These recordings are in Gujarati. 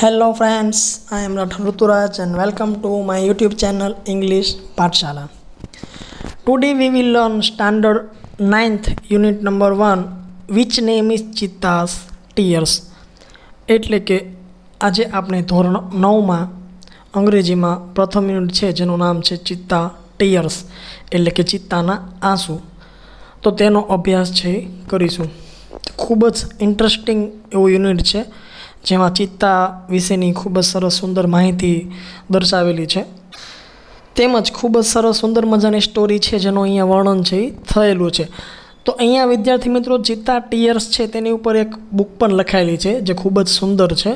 Hello friends I am doctor Ruturaj and welcome to my YouTube channel English Pathshala today we will learn standard ninth unit number one which name is cheetah's tears એટલે કે આજે આપણે ધોરણ નવમાં અંગ્રેજીમાં પ્રથમ યુનિટ છે જેનું નામ છે ચિત્તા ટીયર્સ એટલે કે ચિત્તાના આંસુ તો તેનો અભ્યાસ છે કરીશું ખૂબ જ ઇન્ટરેસ્ટિંગ એવું યુનિટ છે જેમાં ચિત્તા વિશેની ખૂબ જ સરસ સુંદર માહિતી દર્શાવેલી છે તેમજ ખૂબ જ સરસ સુંદર મજાની સ્ટોરી છે જેનું અહીંયા વર્ણન છે એ થયેલું છે તો અહીંયા વિદ્યાર્થી મિત્રો ચિત્તા ટીયર્સ છે તેની ઉપર એક બુક પણ લખાયેલી છે જે ખૂબ જ સુંદર છે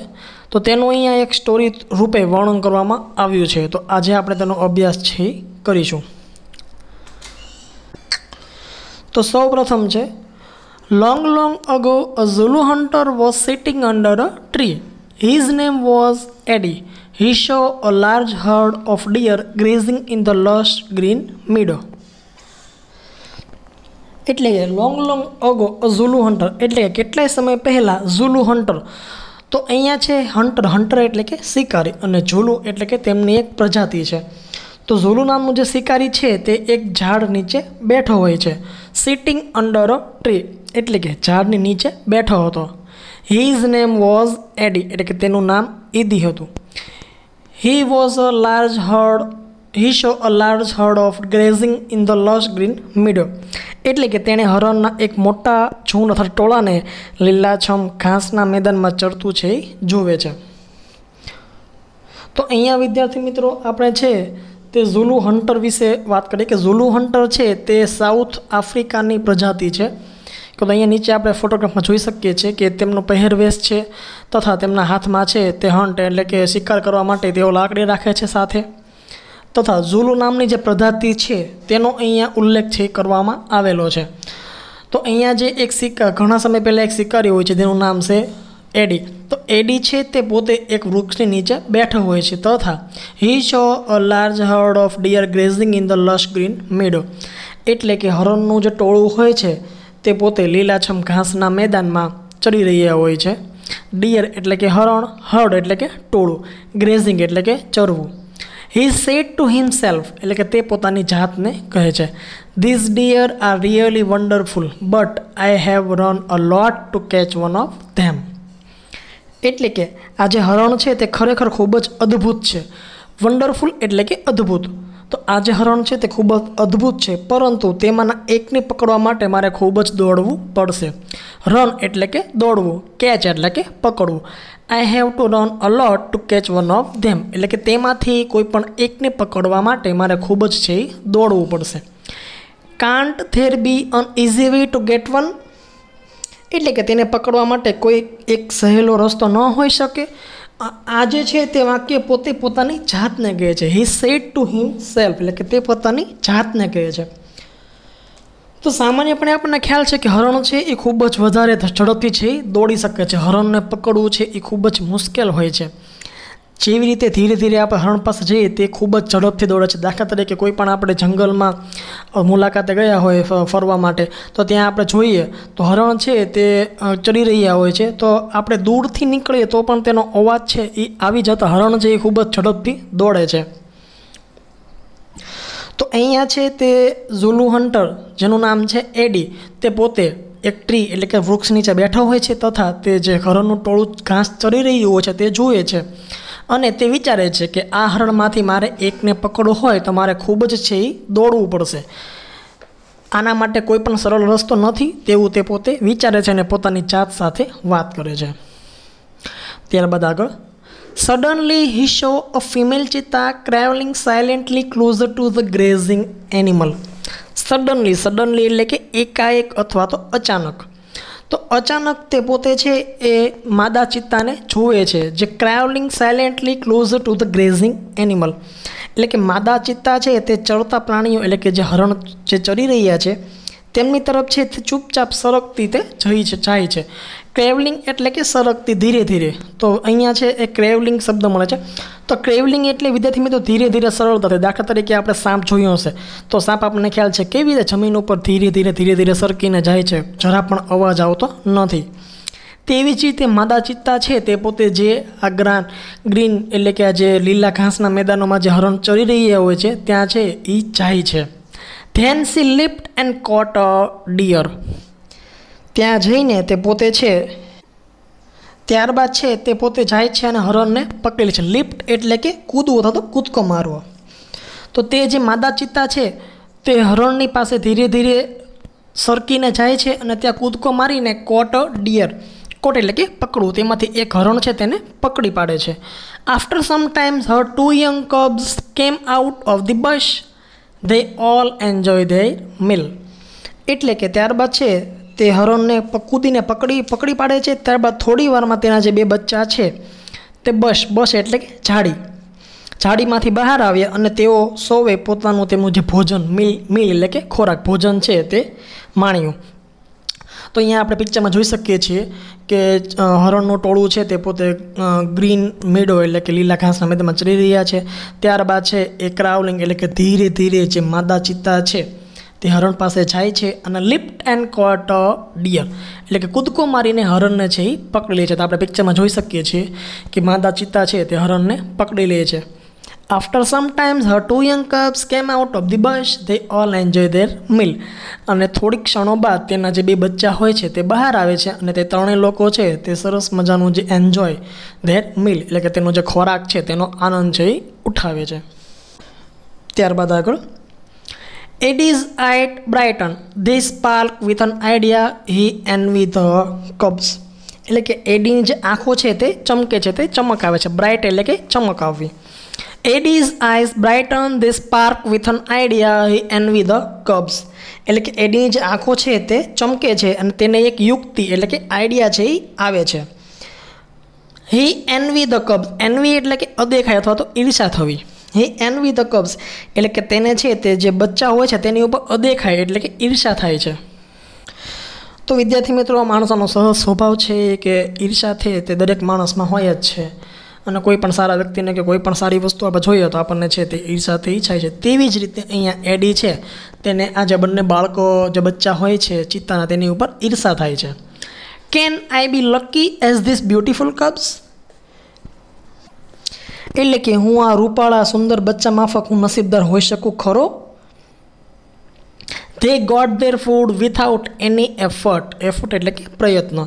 તો તેનું અહીંયા એક સ્ટોરી રૂપે વર્ણન કરવામાં આવ્યું છે તો આજે આપણે તેનો અભ્યાસ છે કરીશું તો સૌ પ્રથમ છે long long ago a Zulu hunter was sitting under a tree His name was Eddie he saw a large herd of deer grazing in the lush green meadow એટલે કે long long ago a Zulu hunter એટલે કે કેટલાય સમય પહેલાં ઝુલુ હન્ટર તો અહીંયા છે હન્ટર હન્ટર એટલે કે શિકારી અને ઝુલુ એટલે કે તેમની એક પ્રજાતિ છે તો ઝોલુ નામનું જે શિકારી છે તે એક ઝાડ નીચે બેઠો હોય છે સિટિંગ અંડર અ ટ્રી એટલે કે ઝાડની નીચે બેઠો હતો હિઝ નેમ વોઝ એડી એટલે કે તેનું નામ ઈદી હતું he was a large herd he saw a large herd of grazing in the lush green meadow એટલે કે તેણે હરણના એક મોટા ઝૂંડ અથવા ટોળાને લીલાછમ ઘાસના મેદાનમાં ચડતું છે એ જોવે છે તો અહીંયા વિદ્યાર્થી મિત્રો આપણે છે તે ઝુલુ હન્ટર વિશે વાત કરીએ કે ઝુલુ હન્ટર છે તે સાઉથ આફ્રિકાની પ્રજાતિ છે તો અહીંયા નીચે આપણે ફોટોગ્રાફમાં જોઈ શકીએ છીએ કે તેમનો પહેરવેશ છે તથા તેમના હાથમાં છે તે હન્ટ એટલે કે શિકાર કરવા માટે તેઓ લાકડી રાખે છે સાથે તથા ઝુલુ નામની જે પ્રજાતિ છે તેનો અહીંયા ઉલ્લેખ છે કરવામાં આવેલો છે તો અહીંયા જે એક શિકાર ઘણા સમય પહેલાં એક શિકારી હોય છે તેનું નામ છે એડી તો એડી છે તે પોતે એક વૃક્ષની નીચે બેઠો હોય છે તથા he saw a large herd of deer grazing in the lush green meadow એટલે કે હરણનું જે ટોળું હોય છે તે પોતે લીલાછમ ઘાસના મેદાનમાં ચડી રહ્યા હોય છે ડિયર એટલે કે હરણ હર્ડ એટલે કે ટોળું ગ્રેઝિંગ એટલે કે ચરવું હી સેટ ટુ હિમસેલ્ફ એટલે કે તે પોતાની જાતને કહે છે this deer are really wonderful but I have run a lot to catch one of them એટલે કે આ જે હરણ છે તે ખરેખર ખૂબ જ અદ્ભુત છે વન્ડરફુલ એટલે કે અદ્ભુત તો આ જે હરણ છે તે ખૂબ જ અદ્ભુત છે પરંતુ તેમાંના એકને પકડવા માટે મારે ખૂબ જ દોડવું પડશે રન એટલે કે દોડવું કેચ એટલે કે પકડવું I have to run a lot to catch one of them એટલે કે તેમાંથી કોઈ પણ એકને પકડવા માટે મારે ખૂબ જ છે દોડવું પડશે can't there be an easy way to get one એટલે કે તેને પકડવા માટે કોઈ એક સહેલો રસ્તો ન હોઈ શકે આ જે છે તે વાક્ય પોતે પોતાની જાતને કહે છે he said to himself એટલે કે તે પોતાની જાતને કહે છે તો સામાન્યપણે આપણને ખ્યાલ છે કે હરણ છે એ ખૂબ જ વધારે ઝડપથી છે દોડી શકે છે હરણને પકડવું છે એ ખૂબ જ મુશ્કેલ હોય છે જેવી રીતે ધીરે ધીરે આપણે હરણ પાસે જઈએ તે ખૂબ જ ઝડપથી દોડે છે દાખલા તરીકે કોઈ પણ આપણે જંગલમાં મુલાકાતે ગયા હોય ફરવા માટે તો ત્યાં આપણે જોઈએ તો હરણ છે તે ચડી રહ્યા હોય છે તો આપણે દૂરથી નીકળીએ તો પણ તેનો અવાજ છે એ આવી જતા હરણ છે એ ખૂબ જ ઝડપથી દોડે છે તો અહીંયા છે તે ઝુલુ હન્ટર જેનું નામ છે એડી તે પોતે એક ટ્રી એટલે કે વૃક્ષ નીચે બેઠા હોય છે તથા તે જે હરણનું ટોળું ઘાસ ચડી રહ્યું હોય છે તે જુએ છે અને તે વિચારે છે કે આ હરણમાંથી મારે એકને પકડવો હોય તો મારે ખૂબ જ છે એ દોડવું પડશે આના માટે કોઈ પણ સરળ રસ્તો નથી તેવું તે પોતે વિચારે છે અને પોતાની જાત સાથે વાત કરે છે ત્યારબાદ આગળ suddenly he saw a female cheetah crawling silently closer to the grazing animal suddenly suddenly એટલે કે એકાએક અથવા તો અચાનક તો અચાનક તે પોતે છે એ માદા ચિત્તાને જુએ છે જે crawling silently close to the grazing animal એટલે કે માદા ચિત્તા છે તે ચરતા પ્રાણીઓ એટલે કે જે હરણ જે ચરી રહ્યા છે તેમની તરફ છે તે ચૂપચાપ સરકતી તે જઈ છે જાય છે ક્રેવલિંગ એટલે કે સરકતી ધીરે ધીરે તો અહીંયા છે એ ક્રેવલિંગ શબ્દ મળે છે તો ક્રેવલિંગ એટલે વિદ્યાર્થી મિત્રો ધીરે ધીરે સરળતાથી દાખલા તરીકે આપણે સાંપ જોયો હશે તો સાપ આપણને ખ્યાલ છે કેવી રીતે જમીન ઉપર ધીરે ધીરે ધીરે ધીરે સરકીને જાય છે જરા પણ અવાજ આવતો નથી તેવી જ રીતે માદા ચિત્તા છે તે પોતે જે આ ગ્રાન ગ્રીન એટલે કે આ જે લીલા ઘાસના મેદાનોમાં જે હરણ ચરી રહ્યા હોય છે ત્યાં છે એ જાય છે then she leapt and caught deer ત્યાં જઈને તે પોતે છે ત્યારબાદ છે તે પોતે જાય છે અને હરણને પકડી લે છે લિફ્ટ એટલે કે કૂદવું અથવા કૂદકો મારવો તો તે જે માદા ચિત્તા છે તે હરણની પાસે ધીરે ધીરે સરકીને જાય છે અને ત્યાં કૂદકો મારીને કોટ ડિયર કોટ એટલે કે પકડવું તેમાંથી એક હરણ છે તેને પકડી પાડે છે after some times her two young cubs came out of the bush they all enjoy the meal એટલે કે ત્યારબાદ છે તે હરણને કૂદીને પકડી પકડી પાડે છે ત્યારબાદ થોડી વારમાં તેના જે બે બચ્ચા છે તે બસ બસ એટલે કે ઝાડી ઝાડીમાંથી બહાર આવ્યા અને તેઓ સૌએ પોતાનું તેમનું જે ભોજન મિલ મિલ એટલે કે ખોરાક ભોજન છે તે માણ્યું તો અહીંયા આપણે પિક્ચરમાં જોઈ શકીએ છીએ કે હરણનું ટોળું છે તે પોતે ગ્રીન મેડો એટલે કે લીલા ઘાસના મેદાનમાં ચડી રહ્યા છે ત્યારબાદ છે એ ક્રાવલિંગ એટલે કે ધીરે ધીરે જે માદા ચિત્તા છે તે હરણ પાસે જાય છે અને લિફ્ટ એન્ડ કોટ ડિયર એટલે કે કૂદકો મારીને હરણને છે એ પકડી લે છે તો આપણે પિક્ચરમાં જોઈ શકીએ છીએ કે માદા ચિત્તા છે તે હરણને પકડી લે છે after sometimes her two young cubs came out of the bush they all enjoy their meal અને થોડીક ક્ષણો બાદ તેના જે બે બચ્ચા હોય છે તે બહાર આવે છે અને તે ત્રણેય લોકો છે તે સરસ મજાનું જે એન્જોય ધેર મિલ એટલે કે તેનો જે ખોરાક છે તેનો આનંદ છે એ ઉઠાવે છે ત્યારબાદ આગળ It is at Brighton. This park with an idea he envy the cubs. એટલે કે એડીની જે આંખો છે તે ચમકે છે તે ચમક આવે છે બ્રાઇટ એટલે કે ચમક આવવી Eddie's eyes brighten this park with an idea he envy the cubs એટલે કે એડીની જે આંખો છે તે ચમકે છે અને તેને એક યુક્તિ એટલે કે આઈડિયા છે એ આવે છે he envy the cubs envy એટલે કે અદેખાય અથવા તો ઈર્ષા થવી હી એનવી ધ કબ્સ એટલે કે તેને છે તે જે બચ્ચા હોય છે તેની ઉપર અદેખાય એટલે કે ઈર્ષા થાય છે તો વિદ્યાર્થી મિત્રો માણસોનો સહજ સ્વભાવ છે કે ઈર્ષા છે તે દરેક માણસમાં હોય જ છે અને કોઈ પણ સારા વ્યક્તિને કે કોઈ પણ સારી વસ્તુ આપણે જોઈએ તો આપણને છે તે ઈર્ષાથી ઈચ્છાય છે તેવી જ રીતે અહીંયા એડી છે તેને આ જે બંને બાળકો જે બચ્ચા હોય છે ચિત્તાના તેની ઉપર ઈર્ષા થાય છે can I be lucky as this beautiful cubs એટલે કે હું આ રૂપાળા સુંદર બચ્ચા માફક હું નસીબદાર હોઈ શકું ખરો they got their food without any effort effort એટલે કે પ્રયત્ન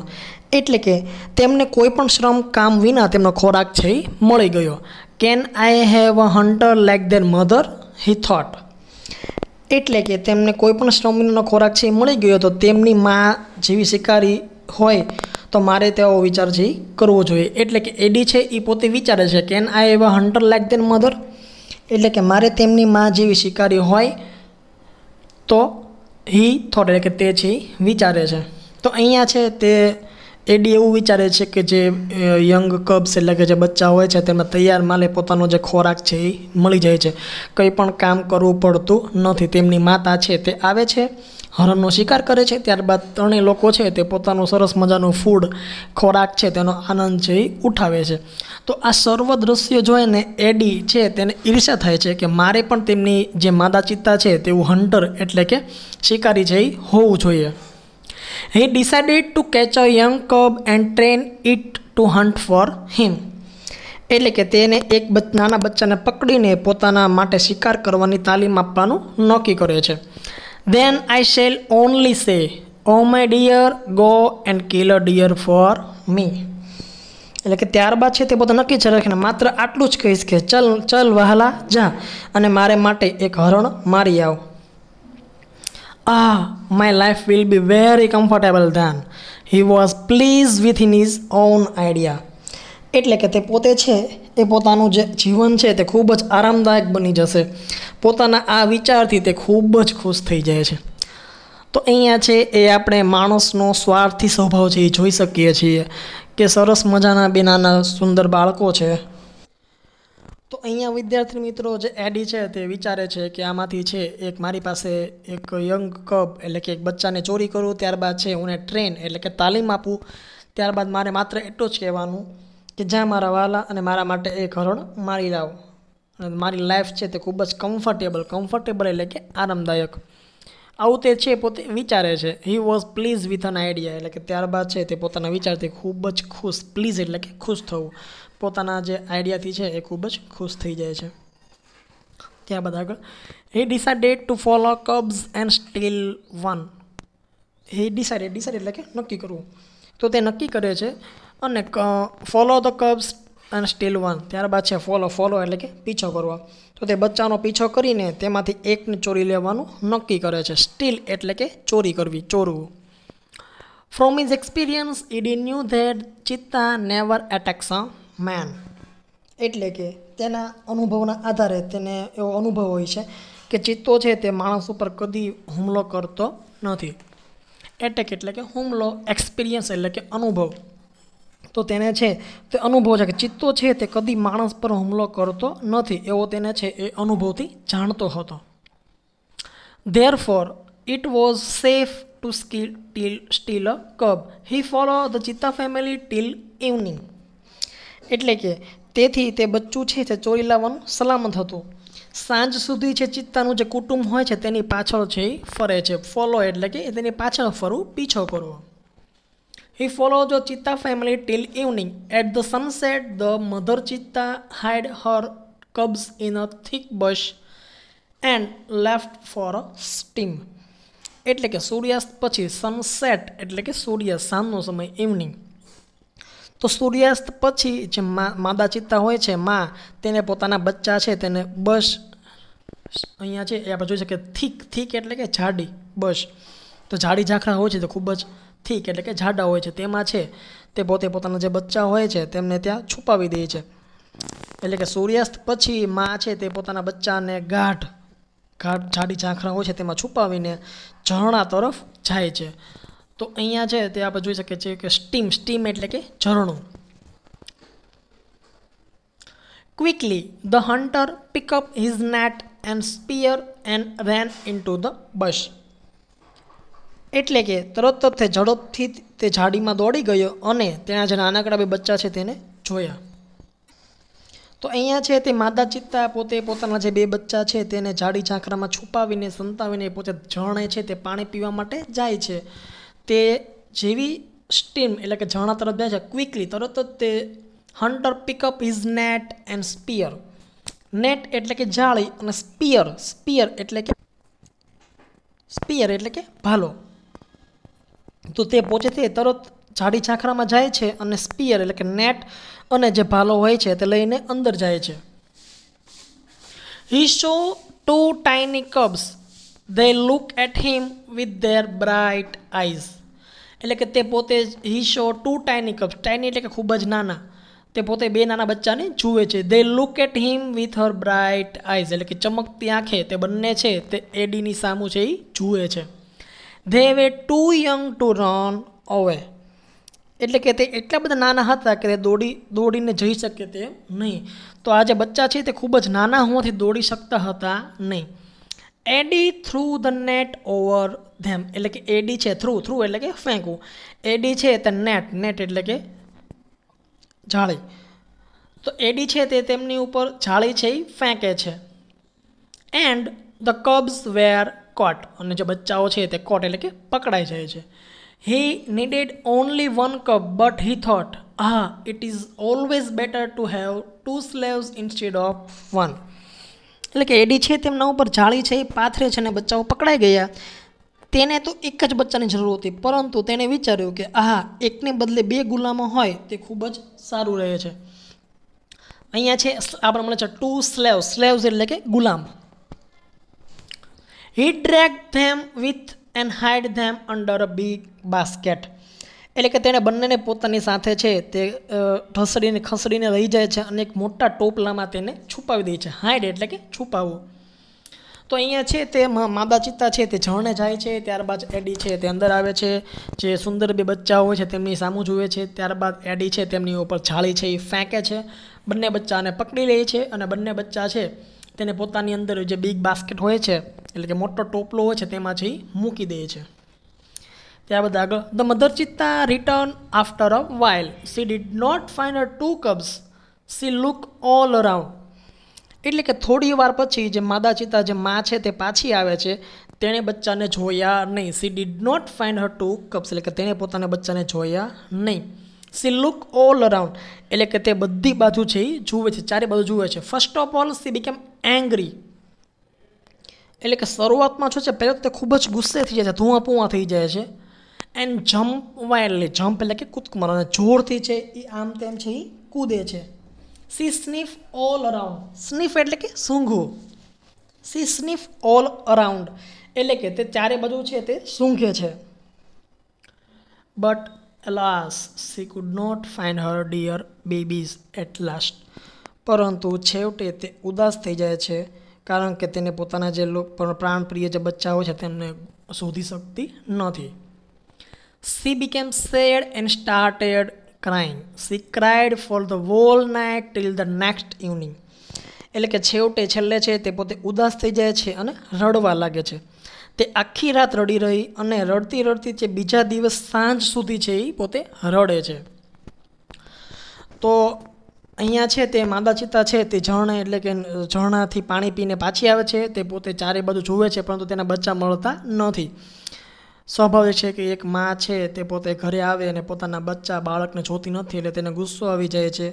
એટલે કે તેમને કોઈ પણ શ્રમ કામ વિના તેમનો ખોરાક છે એ મળી ગયો can I have a hunter like their mother he thought એટલે કે તેમને કોઈ પણ શ્રમ વિનાનો ખોરાક છે એ મળી ગયો તો તેમની મા જેવી શિકારી હોય તો મારે તેવો વિચાર છે કરવો જોઈએ એટલે કે એડી છે એ પોતે વિચારે છે કેન આઈ એવા હન્ટર લાઈક દેન મધર એટલે કે મારે તેમની મા જેવી શિકારી હોય તો હી થોટ કે તે છે વિચારે છે તો અહીંયા છે તે એડી એવું વિચારે છે કે જે યંગ કબ્સ એટલે કે જે બચ્ચા હોય છે તેમાં તૈયાર માલે પોતાનો જે ખોરાક છે એ મળી જાય છે કંઈ પણ કામ કરવું પડતું નથી તેમની માતા છે તે આવે છે હરણનો શિકાર કરે છે ત્યારબાદ ત્રણેય લોકો છે તે પોતાનું સરસ મજાનું ફૂડ ખોરાક છે તેનો આનંદ છે એ ઉઠાવે છે તો આ સર્વ દ્રશ્ય જોઈને એડી છે તેને ઈર્ષા થાય છે કે મારે પણ તેમની જે માદા ચિત્તા છે તેવું હન્ટર એટલે કે શિકારી છે એ હોવું જોઈએ he decided to catch a young cub and train it to hunt for him એટલે કે તેને એક નાના બચ્ચાને પકડીને પોતાના માટે શિકાર કરવાની તાલીમ આપવાનું નક્કી કરે છે then I shall only say, Oh my dear, go and kill a deer for me. એટલે કે ત્યારબાદ છે તે પોતે નક્કી છે રાખીને માત્ર આટલું જ કહીશ કે ચલ ચલ વહાલા જા અને મારે માટે એક હરણ મારી આવ Ah, my life will be very comfortable then. He was pleased with his own idea. એટલે કે તે પોતે છે એ પોતાનું જે જીવન છે તે ખૂબ જ આરામદાયક બની જશે પોતાના આ વિચારથી તે ખૂબ જ ખુશ થઈ જાય છે તો અહીંયા છે એ આપણે માણસનો સ્વાર્થી સ્વભાવ છે એ જોઈ શકીએ છીએ કે સરસ મજાના બે નાના સુંદર બાળકો છે તો અહીંયા વિદ્યાર્થી મિત્રો જે એડી છે તે વિચારે છે કે આમાંથી છે એક મારી પાસે એક યંગ કપ એટલે કે એક બચ્ચાને ચોરી કરું ત્યારબાદ છે હું ટ્રેન એટલે કે તાલીમ આપું ત્યારબાદ મારે માત્ર એટલું જ કહેવાનું કે જ્યાં મારા વાલા અને મારા માટે એક હરોળ મારી લાવો અને મારી લાઈફ છે તે ખૂબ જ કમ્ફર્ટેબલ કમ્ફર્ટેબલ એટલે કે આરામદાયક આવું તે છે પોતે વિચારે છે he was pleased with an idea એટલે કે ત્યારબાદ છે તે પોતાના વિચારથી ખૂબ જ ખુશ પ્લીઝ એટલે કે ખુશ થવું પોતાના જે આઈડિયાથી છે એ ખૂબ જ ખુશ થઈ જાય છે ત્યારબાદ આગળ he decided to follow cubs and steal one he decided decide એટલે કે નક્કી કરવું તો તે નક્કી કરે છે અને ફોલો ધ કબ્સ અને સ્ટીલ વન ત્યારબાદ છે ફોલો ફોલો એટલે કે પીછો કરવો તો તે બચ્ચાનો પીછો કરીને તેમાંથી એકને ચોરી લેવાનું નક્કી કરે છે સ્ટીલ એટલે કે ચોરી કરવી ચોરવું from his experience Eddie knew that cheetah never attacks a man એટલે કે તેના અનુભવના આધારે તેને એવો અનુભવ હોય છે કે ચિત્તો છે તે માણસ ઉપર કદી હુમલો કરતો નથી એટેક એટલે કે હુમલો એક્સપિરિયન્સ એટલે કે અનુભવ તો તેને છે તે અનુભવ છે કે ચિત્તો છે તે કદી માણસ પર હુમલો કરતો નથી એવો તેને છે એ અનુભવથી જાણતો હતો therefore it was safe to skill till steal a cub he follow the cheetah family till evening એટલે કે તેથી તે બચ્ચું છે તે ચોરી લાવવાનું સલામત હતું સાંજ સુધી છે ચિત્તાનું જે કુટુંબ હોય છે તેની પાછળ છે એ ફરે છે ફોલો એટલે કે તેની પાછળ ફરવું પીછો કરવો He followed the cheetah family till evening. At the sunset, the mother cheetah hid her cubs in a thick bush and left for a steam. એટલે કે સૂર્યાસ્ત પછી સનસેટ એટલે કે સૂર્ય સાંજનો સમય ઇવનિંગ તો સૂર્યાસ્ત પછી જે માદા ચિત્તા હોય છે માં તેને પોતાના બચ્ચા છે તેને બસ અહીંયા છે એ આપણે જોઈ શકીએ થીક થીક એટલે કે જાડી બસ તો જાડી ઝાંખરા હોય છે તો ખૂબ જ થીક એટલે કે જાડા હોય છે તેમાં છે તે પોતે પોતાના જે બચ્ચા હોય છે તેમને ત્યાં છુપાવી દે છે એટલે કે સૂર્યાસ્ત પછી માં છે તે પોતાના બચ્ચાને ગાઢ ગાઢ જાડી ઝાંખરા હોય છે તેમાં છુપાવીને ઝરણા તરફ જાય છે તો અહીંયા છે તે આપણે જોઈ શકીએ છીએ કે સ્ટીમ સ્ટીમ એટલે કે ઝરણું quickly the hunter pick up up net and spear and ran ran into the bush. એટલે કે તરત જ તે ઝડપથી તે ઝાડીમાં દોડી ગયો અને તેના જે નાનકડા બે બચ્ચા છે તેને જોયા તો અહીંયા છે તે માદા ચિત્તા પોતે પોતાના જે બે બચ્ચા છે તેને ઝાડી ઝાંખરામાં છુપાવીને સંતાવીને પોતે જણે છે તે પાણી પીવા માટે જાય છે તે જેવી સ્ટીમ એટલે કે ઝાણા તરફ જાય છે ક્વિકલી તરત જ તે hunter pick up his net and spear net એટલે કે જાળી અને સ્પીયર સ્પીયર એટલે કે સ્પિયર એટલે કે ભાલો તો તે પહોંચે તે તરત જાડી છાંખરામાં જાય છે અને સ્પિયર એટલે કે નેટ અને જે ભાલો હોય છે તે લઈને અંદર જાય છે he saw two tiny cubs they look at him with their bright eyes એટલે કે તે પોતે he saw two tiny cubs tiny એટલે કે ખૂબ જ નાના તે પોતે બે નાના બચ્ચાને જુએ છે they look at him with her bright eyes એટલે કે ચમકતી આંખે તે બંને છે તે એડીની સામું છે એ જુએ છે they were too young to run away એટલે કે તે એટલા બધા નાના હતા કે તે દોડી દોડીને જઈ શકે તે નહીં તો આ જે બચ્ચા છે તે ખૂબ જ નાના હોવાથી દોડી શકતા હતા નહીં Eddie threw the net over them એટલે કે એડી છે થ્રુ થ્રુ એટલે કે ફેંકવું એડી છે તે નેટ નેટ એટલે કે જાળી તો એડી છે તે તેમની ઉપર જાળી છે એ ફેંકે છે and the cubs were caught અને જે બચ્ચાઓ છે તે કોટ એટલે કે પકડાઈ જાય છે he needed only one cub but he thought હા it is always better to have two slaves instead of one એટલે કે એડી છે તેમના ઉપર જાળી છે એ પાથરે છે અને બચ્ચાઓ પકડાઈ ગયા તેને તો એક જ બચ્ચાની જરૂર હતી પરંતુ તેણે વિચાર્યું કે આહા એકને બદલે બે ગુલામો હોય તે ખૂબ જ સારું રહે છે અહીંયા છે આ પ્રમાણે છે ટુ સ્લેવ સ્લેવ્સ એટલે કે ગુલામ he drag them with and hide them under a big basket એટલે કે તેણે બંનેને પોતાની સાથે છે તે ઢસડીને ખસડીને રહી જાય છે અને એક મોટા ટોપલામાં તેને છુપાવી દે છે હાઇડ એટલે કે છુપાવવું તો અહીંયા છે તે માદા ચિત્તા છે તે જળને જાય છે ત્યારબાદ એડી છે તે અંદર આવે છે જે સુંદર બે બચ્ચા હોય છે તેમની સામું જુએ છે ત્યારબાદ એડી છે તેમની ઉપર છાળી છે એ ફેંકે છે બંને બચ્ચાને પકડી લે છે અને બંને બચ્ચા છે તેને પોતાની અંદર જે બિગ બાસ્કેટ હોય છે એટલે કે મોટો ટોપલો હોય છે તેમાં જઈ મૂકી દે છે ત્યાર બાદ આગળ the mother cheetah return after a while she did not find a two cubs she look all around એટલે કે થોડી વાર પછી જે માદા ચિત્તા જે મા છે તે પાછી આવે છે તેણે બચ્ચાને જોયા નહીં she did not find her two cubs એટલે કે તેણે પોતાના બચ્ચાને જોયા નહીં સી લુક ઓલ અરાઉન્ડ એટલે કે તે બધી બાજુ છે એ જુએ છે ચારે બાજુ જુએ છે first of all she became angry એટલે કે શરૂઆતમાં શું છે પહેલાં તે ખૂબ જ ગુસ્સે થઈ જાય છે ધુઆ પુઆ થઈ જાય છે એન્ડ જમ્પ વાઇલ્ડલી એટલે જમ્પ એટલે કે કૂદક મારવાના જોરથી છે એ આમ તેમ છે એ કૂદે છે she sniff all around sniff એટલે કે સૂંઘવું સી સ્નીફ ઓલ અરાઉન્ડ એટલે કે તે ચારે બાજુ છે તે સૂંઘે છે but alas she could not find her dear babies at last પરંતુ છેવટે તે ઉદાસ થઈ જાય છે કારણ કે તેને પોતાના જે પ્રાણપ્રિય જે બચ્ચાઓ છે તેમને શોધી શકતી નથી she became sad and started crying she cried for the whole night till the next evening એટલે કે છેવટે છેલ્લે છે તે પોતે ઉદાસ થઈ જાય છે અને રડવા લાગે છે તે આખી રાત રડી રહી અને રડતી રડતી જે બીજા દિવસ સાંજ સુધી છે એ પોતે રડે છે તો અહીંયા છે તે માદા ચિત્તા છે તે ઝરણે એટલે કે ઝરણાથી પાણી પીને પાછી આવે છે તે પોતે ચારે બાજુ જુએ છે પરંતુ તેના બચ્ચા મળતા નથી સ્વાભાવિક છે કે એક મા છે તે પોતે ઘરે આવે અને પોતાના બચ્ચા બાળકને જોતી નથી એટલે તેને ગુસ્સો આવી જાય છે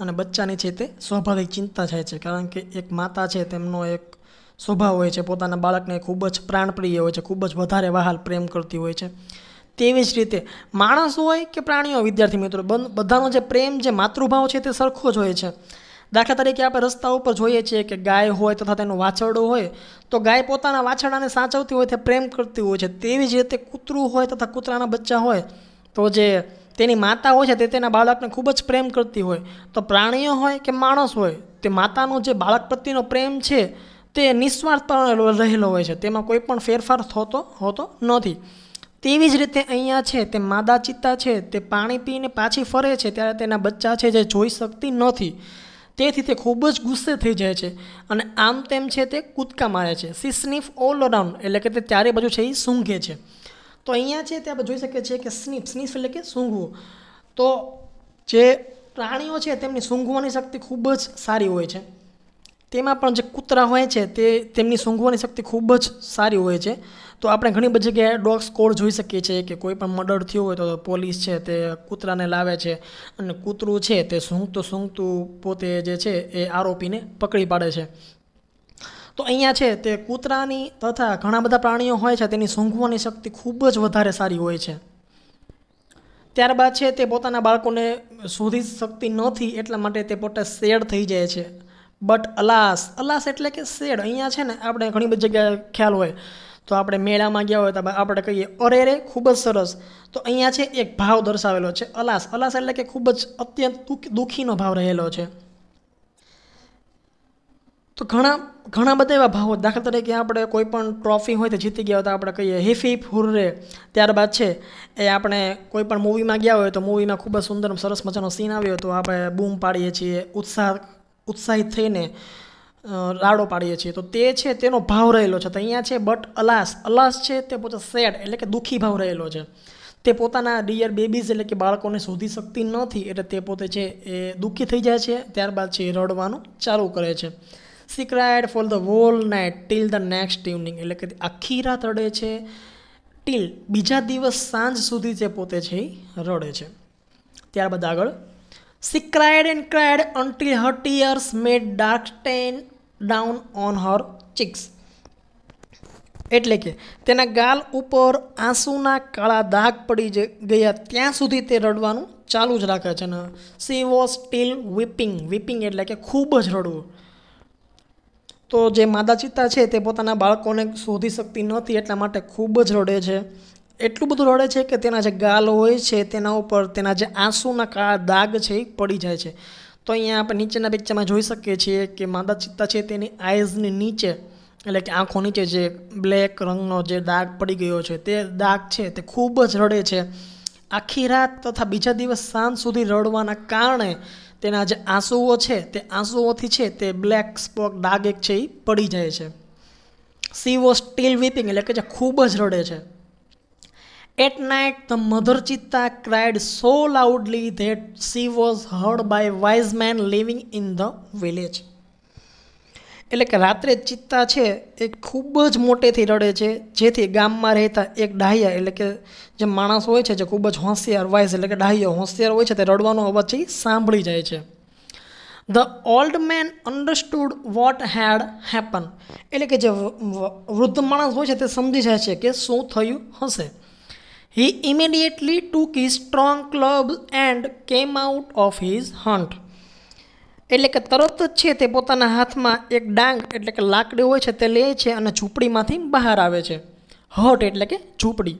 અને બચ્ચાની છે તે સ્વાભાવિક ચિંતા થાય છે કારણ કે એક માતા છે તેમનો એક સ્વભાવ હોય છે પોતાના બાળકને ખૂબ જ પ્રાણપ્રિય હોય છે ખૂબ જ વધારે વહાલ પ્રેમ કરતી હોય છે તેવી જ રીતે માણસ હોય કે પ્રાણીઓ વિદ્યાર્થી મિત્રો બધાનો જે પ્રેમ જે માતૃભાવ છે તે સરખો જ હોય છે દાખલા તરીકે આપણે રસ્તા ઉપર જોઈએ છીએ કે ગાય હોય તથા તેનું વાછરડું હોય તો ગાય પોતાના વાછરડાને સાચવતી હોય તે પ્રેમ કરતી હોય છે તેવી જ રીતે કૂતરું હોય તથા કૂતરાના બચ્ચા હોય તો જે તેની માતા હોય છે તે તેના બાળકને ખૂબ જ પ્રેમ કરતી હોય તો પ્રાણીઓ હોય કે માણસ હોય તે માતાનો જે બાળક પ્રત્યેનો પ્રેમ છે તે નિસ્વાર્થપણે રહેલો હોય છે તેમાં કોઈ પણ ફેરફાર થતો હોતો નથી તેવી જ રીતે અહીંયા છે તે માદા ચિત્તા છે તે પાણી પીને પાછી ફરે છે ત્યારે તેના બચ્ચા છે જે જોઈ શકતી નથી તેથી તે ખૂબ જ ગુસ્સે થઈ જાય છે અને આમ તેમ છે તે કૂદકા મારે છે સી સ્નીફ ઓલ અરાઉન્ડ એટલે કે તે ચારે બાજુ છે એ સૂંઘે છે તો અહીંયા છે તે આપણે જોઈ શકીએ છીએ કે સ્નીફ સ્નીફ એટલે કે સૂંઘવું તો જે પ્રાણીઓ છે તેમની સૂંઘવાની શક્તિ ખૂબ જ સારી હોય છે તેમાં પણ જે કૂતરા હોય છે તે તેમની સૂંઘવાની શક્તિ ખૂબ જ સારી હોય છે તો આપણે ઘણી બધી જગ્યાએ ડોગ સ્કોર જોઈ શકીએ છીએ કે કોઈ પણ મર્ડર થયું હોય તો પોલીસ છે તે કૂતરાને લાવે છે અને કૂતરું છે તે સૂંઘતું સૂંઘતું પોતે જે છે એ આરોપીને પકડી પાડે છે તો અહીંયા છે તે કૂતરાની તથા ઘણા બધા પ્રાણીઓ હોય છે તેની સૂંઘવાની શક્તિ ખૂબ જ વધારે સારી હોય છે ત્યારબાદ છે તે પોતાના બાળકોને શોધી શકતી નથી એટલા માટે તે પોતે શેડ થઈ જાય છે બટ અલાસ અલાસ એટલે કે શેડ અહીંયા છે ને આપણે ઘણી બધી જગ્યાએ ખ્યાલ હોય તો આપણે મેળામાં ગયા હોય તો આપણે કહીએ અરે રે ખૂબ જ સરસ તો અહીંયા છે એક ભાવ દર્શાવેલો છે અલાસ અલાસ એટલે કે ખૂબ જ અત્યંત દુઃખીનો ભાવ રહેલો છે તો ઘણા ઘણા બધા એવા ભાવો દાખલા તરીકે આપણે કોઈ પણ ટ્રોફી હોય તો જીતી ગયા હોય તો આપણે કહીએ હિફીફ હુર્રે ત્યારબાદ છે એ આપણે કોઈ પણ મૂવીમાં ગયા હોય તો મૂવીમાં ખૂબ જ સુંદર સરસ મજાનો સીન આવ્યો તો આપણે બૂમ પાડીએ છીએ ઉત્સાહ ઉત્સાહિત થઈને રાડો પાડીએ છીએ તો તે છે તેનો ભાવ રહેલો છે તો અહીંયા છે બટ અલાસ અલાસ છે તે પોતે સેડ એટલે કે દુઃખી ભાવ રહેલો છે તે પોતાના ડિયર બેબીઝ એટલે કે બાળકોને શોધી શકતી નથી એટલે તે પોતે છે એ દુઃખી થઈ જાય છે ત્યારબાદ છે એ રડવાનું ચાલુ કરે છે she for the whole night till the next evening એટલે કે આખી રાત રડે છે ટિલ બીજા દિવસ સાંજ સુધી તે પોતે છે એ રડે છે ત્યારબાદ આગળ She cried and cried until her tears made dark stain down on her cheeks. એટલે કે તેના ગાલ ઉપર આંસુના કાળા દાગ પડી ગયા ત્યાં સુધી તે રડવાનું ચાલુ જ રાખે છે ને she was still weeping weeping એટલે કે ખૂબ જ રડવું તો જે માદા ચિત્તા છે તે પોતાના બાળકોને શોધી શકતી નથી એટલા માટે ખૂબ જ રડે છે એટલું બધું રડે છે કે તેના જે ગાલ હોય છે તેના ઉપર તેના જે આંસુના કાળા દાગ છે એ પડી જાય છે તો અહીંયા આપણે નીચેના પિક્ચરમાં જોઈ શકીએ છીએ કે માદા ચિત્તા છે તેની આઈઝની નીચે એટલે કે આંખો નીચે જે બ્લેક રંગનો જે દાગ પડી ગયો છે તે દાગ છે તે ખૂબ જ રડે છે આખી રાત તથા બીજા દિવસ સાંજ સુધી રડવાના કારણે તેના જે આંસુઓ છે તે આંસુઓથી છે તે બ્લેક સ્પોક દાગ એક છે એ પડી જાય છે સી વોઝ સ્ટીલ વીપિંગ એટલે કે જે ખૂબ જ રડે છે at night, the mother cheetah cried so loudly that she was heard by wise man living in the village એટલે કે રાત્રે ચિત્તા છે એ ખૂબ જ મોટેથી રડે છે જેથી ગામમાં રહેતા એક ડાહિયા એટલે કે જે માણસ હોય છે જે ખૂબ જ હોશિયાર વાઇઝ એટલે કે ડાહ્યો હોશિયાર હોય છે તે રડવાનો અવાજ સાંભળી જાય છે the old man understood what had happen એટલે કે જે વૃદ્ધ માણસ હોય છે તે સમજી જાય છે કે શું થયું હશે He immediately took his strong club and came out of his hunt. એટલે કે તરત જ છે તે પોતાના હાથમાં એક ડાંગ એટલે કે લાકડી હોય છે તે લે છે અને ઝૂંપડીમાંથી બહાર આવે છે હટ એટલે કે ઝૂંપડી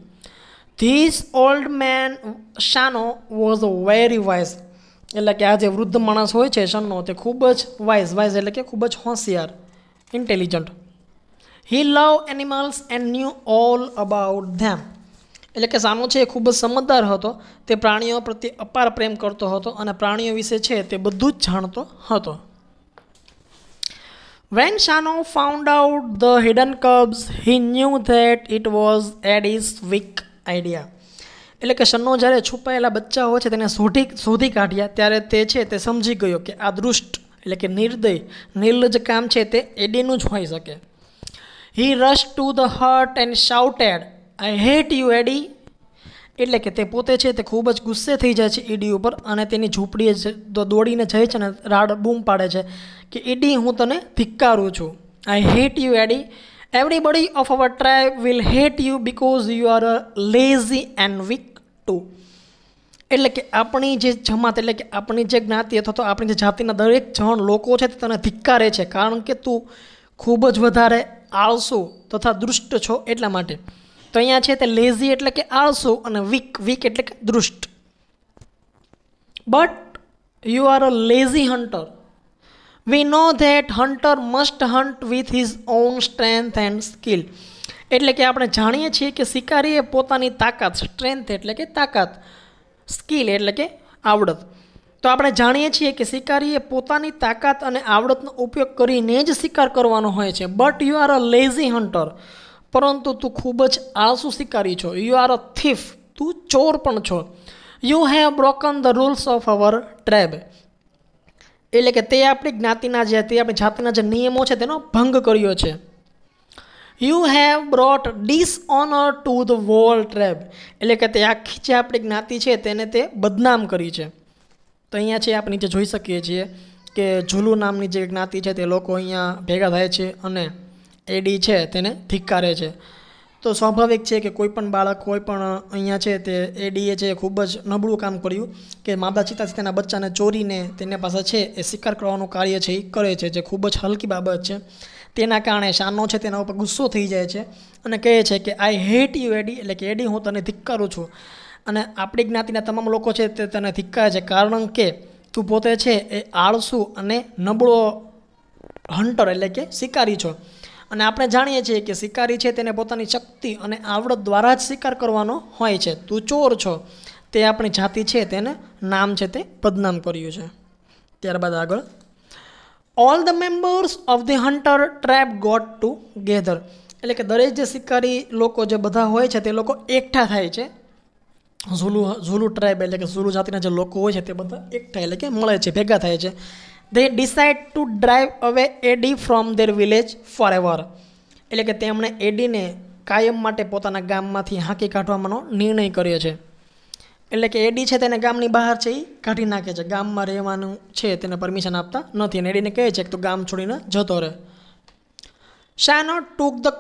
this old man Shano was a very wise એટલે કે આ જે વૃદ્ધ માણસ હોય છે શનનો તે ખૂબ જ વાઇઝ વાઇઝ એટલે કે ખૂબ જ હોશિયાર intelligent he love animals and knew all about them એટલે કે સાનો છે એ ખૂબ જ સમજદાર હતો તે પ્રાણીઓ પ્રત્યે અપાર પ્રેમ કરતો હતો અને પ્રાણીઓ વિશે છે તે બધું જ જાણતો હતો when Shano found out the hidden cubs he knew that it was Ed his wicked idea એટલે કે શનો જ્યારે છુપાયેલા બચ્ચા હોય છે તેને શોધી શોધી કાઢ્યા ત્યારે તે છે તે સમજી ગયો કે આ દૃષ્ટ એટલે કે નિર્દય નિર્લજ કામ છે તે એડીનું જ હોઈ શકે he rush to the hut and shouted I hate you Eddie એટલે કે તે પોતે છે તે ખૂબ જ ગુસ્સે થઈ જાય છે ઈડી ઉપર અને તેની ઝૂંપડીએ દોડીને જાય છે ને રાડ બૂમ પાડે છે કે ઈડી હું તને ધિક્કારું છું I hate you Eddie everybody of our tribe will hate you because you are a lazy and weak too એટલે કે આપણી જે જમાત એટલે કે આપણી જે જ્ઞાતિ અથવા તો આપણી જે જાતિના દરેક જણ લોકો છે તે તને ધિક્કારે છે કારણ કે તું ખૂબ જ વધારે આળસો તથા દુષ્ટ છો એટલા માટે તો અહીંયા છે તે લેઝી એટલે કે આળસુ અને વીક વીક એટલે કે દૃષ્ટ but you are a lazy hunter we know that hunter must hunt with his own strength and skill એટલે કે આપણે જાણીએ છીએ કે શિકારીએ પોતાની તાકાત સ્ટ્રેન્થ એટલે કે તાકાત સ્કિલ એટલે કે આવડત તો આપણે જાણીએ છીએ કે શિકારીએ પોતાની તાકાત અને આવડતનો ઉપયોગ કરીને જ શિકાર કરવાનો હોય છે but you are a lazy hunter પરંતુ તું ખૂબ જ આળસુ શિકારી છો યુ આર અ થીફ તું ચોર પણ છો you have broken the rules of our tribe એટલે કે તે આપણી જ્ઞાતિના જે તે આપણી જાતિના જે નિયમો છે તેનો ભંગ કર્યો છે you have brought dishonour to the whole tribe એટલે કે તે આખી જે આપણી જ્ઞાતિ છે તેને તે બદનામ કરી છે તો અહીંયા છે આપણે નીચે જોઈ શકીએ છીએ કે ઝુલુ નામની જે જ્ઞાતિ છે તે લોકો અહીંયા ભેગા થાય છે અને એડી છે તેને ધિક્કારે છે તો સ્વાભાવિક છે કે કોઈ પણ બાળક કોઈ પણ અહીંયા છે તે એડીએ છે ખૂબ જ નબળું કામ કર્યું કે માતા પિતાથી તેના બચ્ચાને ચોરીને તેને પાસે છે એ શિકાર કરવાનું કાર્ય છે એ કરે છે જે ખૂબ જ હલકી બાબત છે તેના કારણે શાનો છે તેના ઉપર ગુસ્સો થઈ જાય છે અને કહે છે કે આઈ હેટ યુ એડી એટલે કે એડી હું તને ધિક્કારું છું અને આપણી જ્ઞાતિના તમામ લોકો છે તે તને ધિક્કારે છે કારણ કે તું પોતે છે એ આળસુ અને નબળો હન્ટર એટલે કે શિકારી છો અને આપણે જાણીએ છીએ કે શિકારી છે તેને પોતાની શક્તિ અને આવડત દ્વારા જ શિકાર કરવાનો હોય છે તું ચોર છો તે આપણી જાતિ છે તેને નામ છે તે બદનામ કર્યું છે ત્યારબાદ આગળ all the members of the hunter tribe got together એટલે કે દરેક જે શિકારી લોકો જે બધા હોય છે તે લોકો એકઠા થાય છે ઝુલુ ઝુલુ ટ્રાઇબ એટલે કે ઝુલુ જાતિના જે લોકો હોય છે તે બધા એકઠા એટલે કે મળે છે ભેગા થાય છે દે decide to drive away Eddie from their village forever એટલે કે તેમણે એડીને કાયમ માટે પોતાના ગામમાંથી હાંકી કાઢવાનો નિર્ણય કર્યો છે એટલે કે એડી છે તેને ગામની બહાર છે એ કાઢી નાખે છે ગામમાં રહેવાનું છે તેને પરમિશન આપતા નથી અને એડીને કહે છે કે તું ગામ છોડીને જતો રહે Shano took the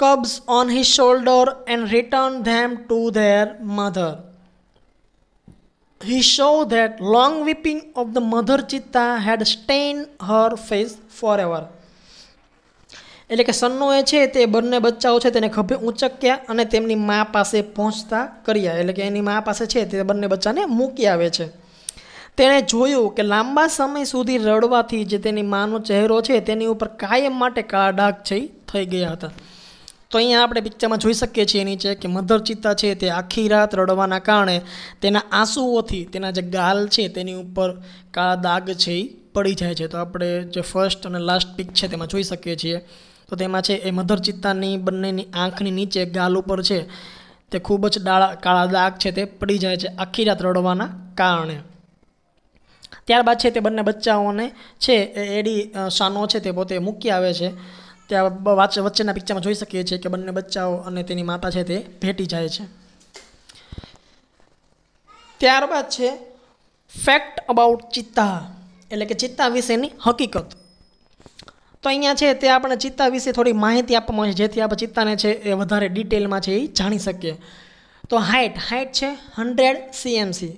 cubs on his shoulder and return them to their mother he showed that long weeping of the mother ચિત્તા had stained her face forever એટલે કે સન્નો એ છે તે બંને બચ્ચાઓ છે તેને ખભે ઊંચક્યા અને તેમની મા પાસે પહોંચતા કર્યા એટલે કે એની મા પાસે છે તે બંને બચ્ચાને મૂકી આવે છે તેણે જોયું કે લાંબા સમય સુધી રડવાથી જે તેની માનો ચહેરો છે તેની ઉપર કાયમ માટે કાળા ડાઘ થઈ ગયા હતા તો અહીંયા આપણે પિક્ચરમાં જોઈ શકીએ છીએ નીચે કે મધર ચિત્તા છે તે આખી રાત રડવાના કારણે તેના આંસુઓથી તેના જે ગાલ છે તેની ઉપર કાળા દાગ છે એ પડી જાય છે તો આપણે જે ફર્સ્ટ અને લાસ્ટ પિક છે તેમાં જોઈ શકીએ છીએ તો તેમાં છે એ મધર ચિત્તાની બંનેની આંખની નીચે ગાલ ઉપર છે તે ખૂબ જ ડાળા કાળા દાગ છે તે પડી જાય છે આખી રાત રડવાના કારણે ત્યારબાદ છે તે બંને બચ્ચાઓને છે એ એડી સાનો છે તે પોતે મૂકી આવે છે ત્યાં વચ્ચેના પિક્ચરમાં જોઈ શકીએ છીએ કે બંને બચ્ચાઓ અને તેની માતા છે તે ભેટી જાય છે ત્યારબાદ છે ફેક્ટ અબાઉટ ચિત્તા એટલે કે ચિત્તા વિશેની હકીકત તો અહીંયા છે તે આપણે ચિત્તા વિશે થોડી માહિતી આપવામાં આવે છે જેથી આપણે ચિત્તાને છે એ વધારે ડિટેલમાં છે એ જાણી શકીએ તો હાઇટ હાઇટ છે હંડ્રેડ સીએમસી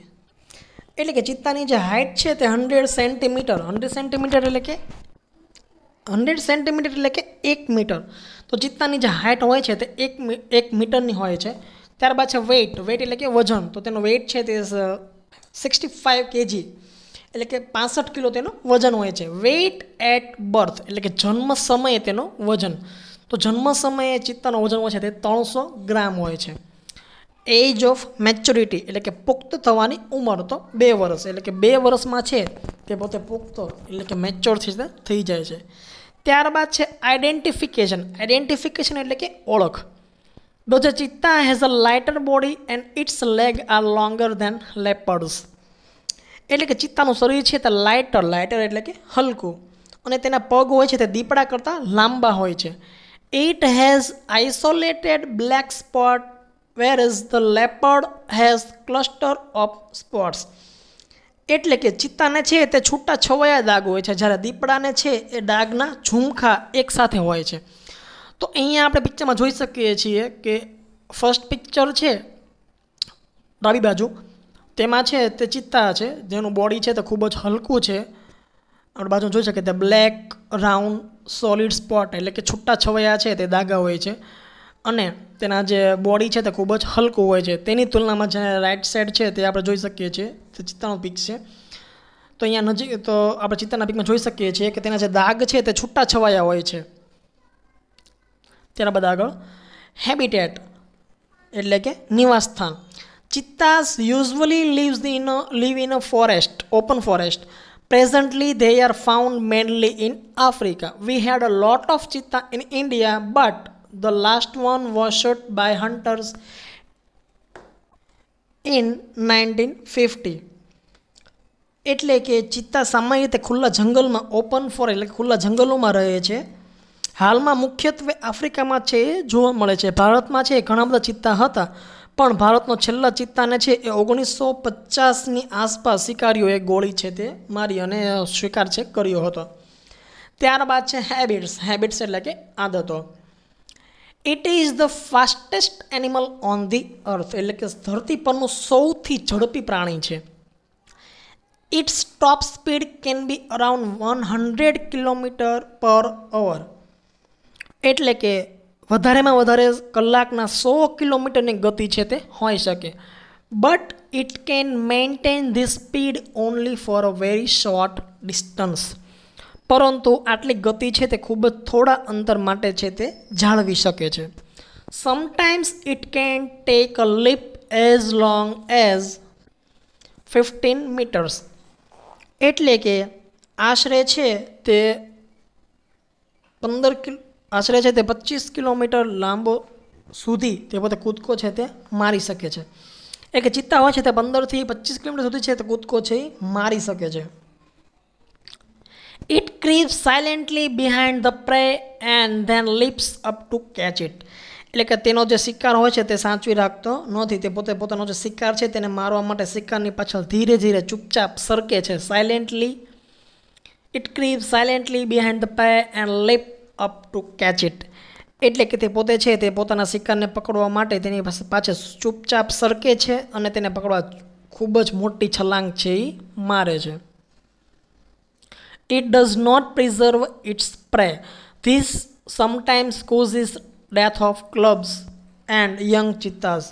એટલે કે ચિત્તાની જે હાઇટ છે તે હંડ્રેડ સેન્ટીમીટર હંડ્રેડ સેન્ટીમીટર એટલે કે હંડ્રેડ સેન્ટીમીટર એટલે કે એક મીટર તો ચિત્તાની જે હાઇટ હોય છે તે એક એક મીટરની હોય છે ત્યારબાદ છે વેઇટ વેઇટ એટલે કે વજન તો તેનો વેઇટ છે તે સિક્સટી ફાઇવ કેજી એટલે કે પાસઠ કિલો તેનું વજન હોય છે વેઇટ એટ બર્થ એટલે કે જન્મ સમયે તેનો વજન તો જન્મ સમયે ચિત્તાનો વજન હોય છે તે ત્રણસો ગ્રામ હોય છે એજ ઓફ મેચ્યોરિટી એટલે કે પુખ્ત થવાની ઉંમર તો બે વર્ષ એટલે કે બે વર્ષમાં છે તે પોતે પુખ્ત એટલે કે મેચ્યોર થઈ જાય છે ત્યારબાદ છે આઈડેન્ટિફિકેશન આઇડેન્ટિફિકેશન એટલે કે ઓળખ દો જે cheetah has a lighter body and its leg are longer than leopards એટલે કે ચિત્તાનું શરીર છે તે લાઇટર લાઇટર એટલે કે હલકું અને તેના પગ હોય છે તે દીપડા કરતાં લાંબા હોય છે it has isolated black spot whereas the leopard has cluster of spots એટલે કે ચિત્તાને છે તે છૂટા છવાયા દાગ હોય છે જ્યારે દીપડાને છે એ ડાઘના ઝુમખા એકસાથે હોય છે તો અહીંયા આપણે પિક્ચરમાં જોઈ શકીએ છીએ કે ફર્સ્ટ પિક્ચર છે ડાબી બાજુ તેમાં છે તે ચિત્તા છે જેનું બોડી છે તે ખૂબ જ હલકું છે આપણે બાજુ જોઈ શકીએ તે બ્લેક રાઉન્ડ સોલિડ સ્પોટ એટલે કે છૂટા છવાયા છે તે દાગા હોય છે અને તેના જે બોડી છે તે ખૂબ જ હલકું હોય છે તેની તુલનામાં જે રાઈટ સાઈડ છે તે આપણે જોઈ શકીએ છીએ તે ચિત્તાનો પીક છે તો અહીંયા નજીક તો આપણે ચિત્તાના પીકમાં જોઈ શકીએ છીએ કે તેના જે દાગ છે તે છૂટા છવાયા હોય છે ત્યારબાદ આગળ હેબિટેટ એટલે કે નિવાસસ્થાન cheetahs usually lives in live in a forest open forest presently they are found mainly in Africa we had a lot of cheetah in India but The last one was shot by hunters in nineteen fifty એટલે કે ચિત્તા સામાન્ય રીતે ખુલ્લા જંગલમાં ઓપન ફોર એટલે ખુલ્લા જંગલોમાં રહે છે હાલમાં મુખ્યત્વે આફ્રિકામાં છે એ જોવા મળે છે ભારતમાં છે ઘણા બધા ચિત્તા હતા પણ ભારતનો છેલ્લા ચિત્તાને છે એ ઓગણીસો પચાસની આસપાસ શિકારીઓએ ગોળી છે તે મારી અને શિકાર છે કર્યો હતો ત્યારબાદ છે હેબિટ્સ હેબિટ્સ એટલે કે આદતો it is the fastest animal on the earth એટલે કે ધરતી પરનું સૌથી ઝડપી પ્રાણી છે its top speed can be around one hundred kilometre per hour એટલે કે વધારેમાં વધારે કલાકના સો કિલોમીટરની ગતિ છે તે હોઈ શકે but it can maintain the speed only for a very short distance પરંતુ આટલી ગતિ છે તે ખૂબ જ થોડા અંતર માટે છે તે જાળવી શકે છે sometimes it can take a leap as long as fifteen metres એટલે કે આશરે છે તે પંદર કિલો આશરે છે તે પચીસ કિલોમીટર લાંબો સુધી તે પોતે કૂદકો છે તે મારી શકે છે એક ચિત્તા હોય છે તે પંદરથી પચીસ કિલોમીટર સુધી છે તે કૂદકો છે એ મારી શકે છે It creeps silently behind the prey and then leaps up to catch it. એટલે કે તેનો જે શિકાર હોય છે તે સાચવી રાખતો નથી તે પોતે પોતાનો જે શિકાર છે તેને મારવા માટે શિકારની પાછળ ધીરે ધીરે ચૂપચાપ સરકે છે silently it creep silently behind the prey and leap up to catch it એટલે કે તે પોતે છે તે પોતાના શિકારને પકડવા માટે તેની પાછળ ચૂપચાપ સરકે છે અને તેને પકડવા ખૂબ જ મોટી છલાંગ છે એ મારે છે it does not preserve its prey. This sometimes causes death of clubs and young cheetahs.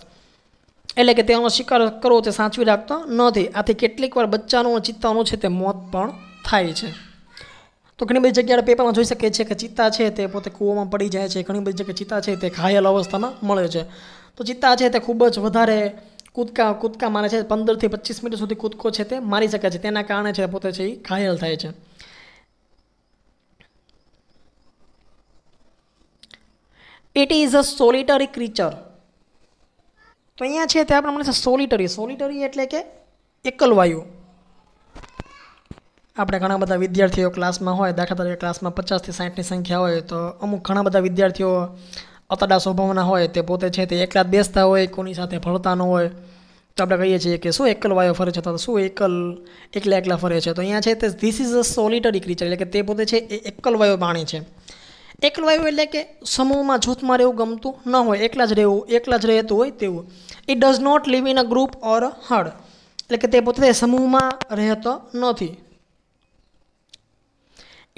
એટલે કે તેનો શિકાર કરવો તે સાચવી રાખતો નથી આથી કેટલીક વાર બચ્ચાનું ચિત્તાનું છે તે મોત પણ થાય છે તો ઘણી બધી જગ્યાએ પેપરમાં જોઈ શકે છે કે ચિત્તા છે તે પોતે કૂવામાં પડી જાય છે ઘણી બધી જગ્યાએ ચિત્તા છે તે ઘાયલ અવસ્થામાં મળે છે તો ચિત્તા છે તે ખૂબ જ વધારે કૂદકા કૂદકા મારે છે પંદરથી પચીસ મિનિટ સુધી કૂદકો છે તે મારી શકે છે તેના કારણે છે પોતે છે એ ઘાયલ થાય છે ઇટ ઇઝ અ સોલિટરી ક્રિચર તો અહીંયા છે તે આપણે મને સોલિટરી સોલિટરી એટલે કે એકલવાયુ આપણે ઘણા બધા વિદ્યાર્થીઓ ક્લાસમાં હોય દાખલા તરીકે ક્લાસમાં પચાસથી સાઠની સંખ્યા હોય તો અમુક ઘણા બધા વિદ્યાર્થીઓ અતડા સ્વભાવના હોય તે પોતે છે તે એકલા બેસતા હોય કોની સાથે ફરતા ન હોય તો આપણે કહીએ છીએ કે શું એકલ એકલવાયો ફરે છે તો શું એકલ એકલા એકલા ફરે છે તો અહીંયા છે તે ધીસ ઇઝ અ સોલિટરી ક્રિચર એટલે કે તે પોતે છે એ એકલ એકલવાયો માણે છે એકલો આવ્યો એટલે કે સમૂહમાં જૂથમાં રહેવું ગમતું ન હોય એકલા જ રહેવું એકલા જ રહેતું હોય તેવું it does not live in a group or herd એટલે કે તે પોતે સમૂહમાં રહેતો નથી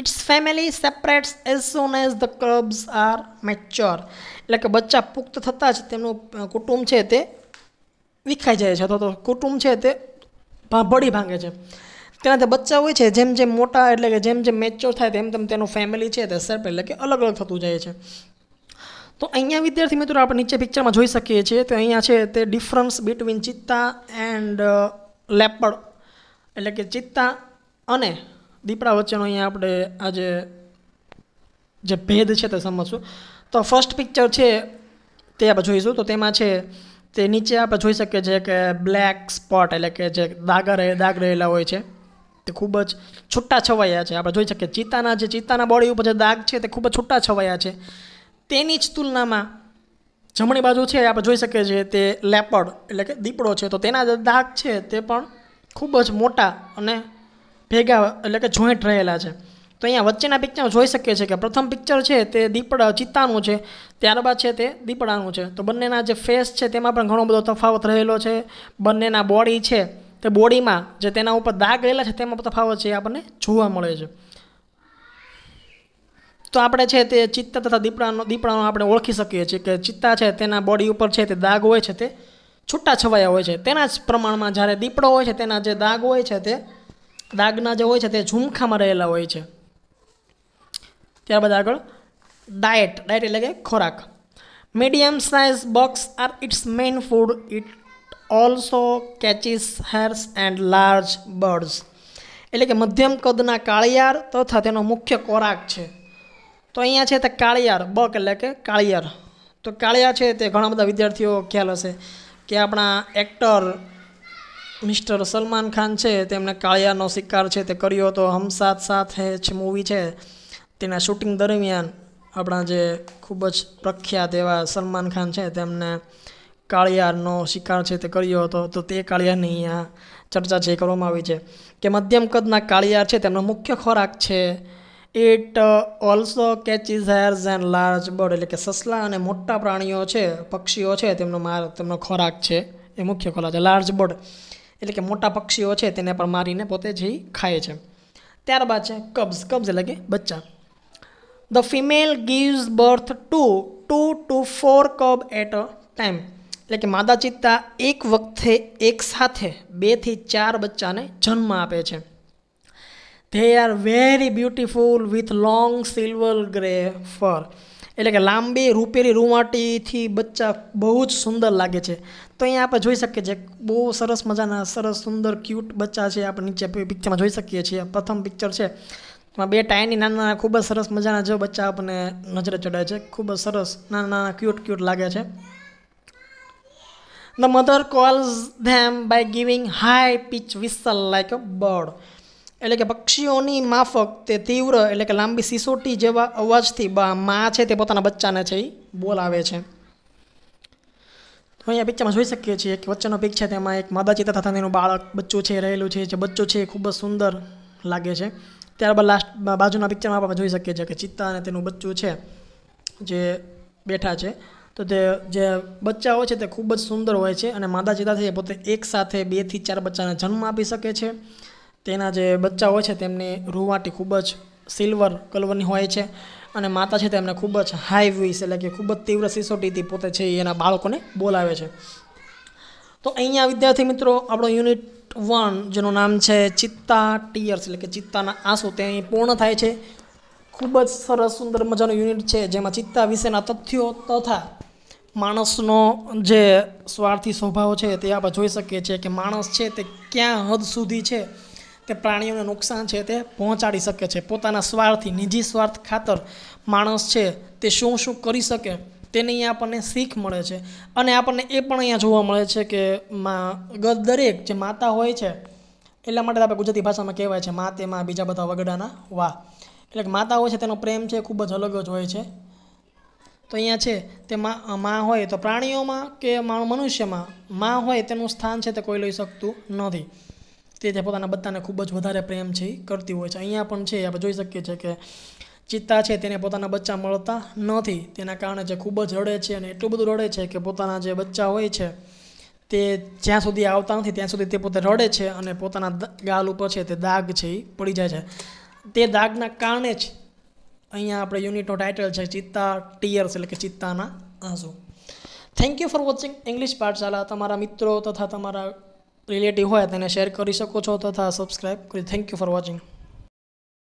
its family separates as soon as the cubs are mature એટલે કે બચ્ચા પુખ્ત થતાં જ તેમનું કુટુંબ છે તે વિખાઈ જાય છે અથવા તો કુટુંબ છે તે ભળી ભાંગે છે તેનાથી બચ્ચા હોય છે જેમ જેમ મોટા એટલે કે જેમ જેમ મેચ્યોર થાય તેમ તેમ તેનું ફેમિલી છે તે સર્પ એટલે કે અલગ અલગ થતું જાય છે તો અહીંયા વિદ્યાર્થી મિત્રો આપણે નીચે પિક્ચરમાં જોઈ શકીએ છીએ તો અહીંયા છે તે difference between cheetah and leopard એટલે કે ચિત્તા અને દીપડા વચ્ચેનો અહીંયા આપણે આજે જે ભેદ છે તે સમજશું તો ફર્સ્ટ પિક્ચર છે તે આપણે જોઈશું તો તેમાં છે તે નીચે આપણે જોઈ શકીએ છીએ કે બ્લેક સ્પોટ એટલે કે જે દાગ રહે દાગ રહેલા હોય છે તે ખૂબ જ છૂટા છવાયા છે આપણે જોઈ શકીએ ચિત્તાના જે ચિત્તાના બોડી ઉપર જે દાગ છે તે ખૂબ જ છૂટા છવાયા છે તેની જ તુલનામાં જમણી બાજુ છે આપણે જોઈ શકીએ છીએ તે લેપડ એટલે કે દીપડો છે તો તેના જે દાગ છે તે પણ ખૂબ જ મોટા અને ભેગા એટલે કે જોઈન્ટ રહેલા છે તો અહીંયા વચ્ચેના પિક્ચર જોઈ શકીએ છીએ કે પ્રથમ પિક્ચર છે તે દીપડા ચિત્તાનું છે ત્યારબાદ છે તે દીપડાનું છે તો બંનેના જે ફેસ છે તેમાં પણ ઘણો બધો તફાવત રહેલો છે બંનેના બોડી છે તે બોડીમાં જે તેના ઉપર દાગ રહેલા છે તેમાં તફાવત છે એ આપણને જોવા મળે છે તો આપણે છે તે ચિત્ત તથા દીપડાનો દીપડાનો આપણે ઓળખી શકીએ છીએ કે ચિત્તા છે તેના બોડી ઉપર છે તે દાગ હોય છે તે છૂટા છવાયા હોય છે તેના જ પ્રમાણમાં જ્યારે દીપડો હોય છે તેના જે દાગ હોય છે તે દાગના જે હોય છે તે ઝુમખામાં રહેલા હોય છે ત્યારબાદ આગળ ડાયટ ડાયટ એટલે કે ખોરાક medium size bucks are its main food it also catches hares and large birds એટલે કે મધ્યમ કદના કાળિયાર તથા તેનો મુખ્ય ખોરાક છે તો અહીંયા છે તે કાળિયાર બક એટલે કે કાળિયાર તો કાળિયા છે તે ઘણા બધા વિદ્યાર્થીઓ ખ્યાલ હશે કે આપણા એક્ટર મિસ્ટર સલમાન ખાન છે તેમને કાળિયાનો શિકાર છે તે કર્યો હતો હમ સાથ સાથ હે છે મૂવી છે તેના શૂટિંગ દરમિયાન આપણા જે ખૂબ જ પ્રખ્યાત એવા સલમાન ખાન છે તેમને કાળિયારનો શિકાર છે તે કર્યો હતો તો તે કાળિયારની અહીંયા ચર્ચા છે કરવામાં આવી છે કે મધ્યમ કદના કાળિયાર છે તેમનો મુખ્ય ખોરાક છે it also catches hares and large bird એટલે કે સસલા અને મોટા પ્રાણીઓ છે પક્ષીઓ છે તેમનો માર તેમનો ખોરાક છે એ મુખ્ય ખોરાક છે લાર્જ બર્ડ એટલે કે મોટા પક્ષીઓ છે તેને પણ મારીને પોતે જઈ ખાય છે ત્યારબાદ છે કબ્સ કબ્સ એટલે કે બચ્ચા the female gives birth to two to four cub at a time એટલે કે માદા ચિત્તા એક વખતે એક સાથે બેથી ચાર બચ્ચાને જન્મ આપે છે they are very beautiful with long silver grey fur એટલે કે લાંબી રૂપેરી રૂવાટીથી બચ્ચા બહુ જ સુંદર લાગે છે તો અહીંયા આપણે જોઈ શકીએ છીએ બહુ સરસ મજાના સરસ સુંદર ક્યુટ બચ્ચા છે આપણે નીચે પિક્ચરમાં જોઈ શકીએ છીએ પ્રથમ પિક્ચર છે એમાં બે ટાઈની નાના નાના ખૂબ જ સરસ મજાના જો બચ્ચા આપણને નજરે ચડે છે ખૂબ જ સરસ નાના નાના ક્યુટ ક્યુટ લાગે છે The mother calls them by giving high pitch whistle like a bird. એટલે કે પક્ષીઓની માફક તે તીવ્ર એટલે કે લાંબી સિસોટી જેવા અવાજથી મા છે તે પોતાના બચ્ચાને છે એ બોલાવે છે તો અહીંયા પિક્ચરમાં જોઈ શકીએ છીએ કે વચ્ચેનો પિક છે તેમાં એક માદાચી તથા તેનું બાળક બચ્ચું છે રહેલું છે જે બચ્ચું છે એ ખૂબ જ સુંદર લાગે છે ત્યારબાદ લાસ્ટ બાજુના પિક્ચરમાં આપણે જોઈ શકીએ છીએ કે ચિત્તા અને તેનું બચ્ચું છે જે બેઠા છે તો તે જે બચ્ચા હોય છે તે ખૂબ જ સુંદર હોય છે અને માદા ચિતાથી પોતે એકસાથે બેથી ચાર બચ્ચાને જન્મ આપી શકે છે તેના જે બચ્ચા હોય છે તેમની રૂવાટી ખૂબ જ સિલ્વર કલરની હોય છે અને માતા છે તેમને ખૂબ જ હાઈ વોઇસ એટલે કે ખૂબ જ તીવ્ર સિસોટીથી પોતે છે એના બાળકોને બોલાવે છે તો અહીંયા વિદ્યાર્થી મિત્રો આપણો યુનિટ વન જેનું નામ છે ચિત્તા ટીયર્સ એટલે કે ચિત્તાના આંસુ તે અહીં પૂર્ણ થાય છે ખૂબ જ સરસ સુંદર મજાનું યુનિટ છે જેમાં ચિત્તા વિશેના તથ્યો તથા માણસનો જે સ્વાર્થી સ્વભાવ છે તે આપણે જોઈ શકીએ છીએ કે માણસ છે તે ક્યાં હદ સુધી છે તે પ્રાણીઓને નુકસાન છે તે પહોંચાડી શકે છે પોતાના સ્વાર્થી નિજી સ્વાર્થ ખાતર માણસ છે તે શું શું કરી શકે તેની આપણને શીખ મળે છે અને આપણને એ પણ અહીંયા જોવા મળે છે કે માં દરેક જે માતા હોય છે એટલા માટે આપણે ગુજરાતી ભાષામાં કહેવાય છે મા તેમાં બીજા બધા વગડાના વા એટલે માતા હોય છે તેનો પ્રેમ છે ખૂબ જ અલગ જ હોય છે તો અહીંયા છે તે માં હોય તો પ્રાણીઓમાં કે મનુષ્યમાં માં હોય તેનું સ્થાન છે તે કોઈ લઈ શકતું નથી તે જે પોતાના બચ્ચાને ખૂબ જ વધારે પ્રેમ છે કરતી હોય છે અહીંયા પણ છે આપણે જોઈ શકીએ છીએ કે ચિત્તા છે તેને પોતાના બચ્ચા મળતા નથી તેના કારણે જે ખૂબ જ રડે છે અને એટલું બધું રડે છે કે પોતાના જે બચ્ચા હોય છે તે જ્યાં સુધી આવતા નથી ત્યાં સુધી તે પોતે રડે છે અને પોતાના ગાલ ઉપર છે તે દાગ છે એ પડી જાય છે તે દાગના કારણે જ અહીંયા આપણે યુનિટનો ટાઇટલ છે ચિત્તા ટીયર્સ એટલે કે ચિત્તાના આંસુ thank you for watching English Pathshala તમારા મિત્રો તથા તમારા રિલેટિવ હોય તેને શેર કરી શકો છો તથા સબસ્ક્રાઈબ કરી થેન્ક યુ ફોર વોચિંગ